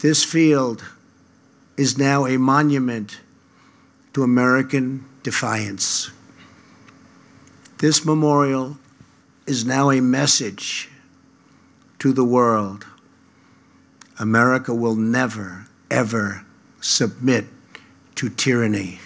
This field is now a monument to American defiance. This memorial is now a message to the world. America will never, ever submit to tyranny.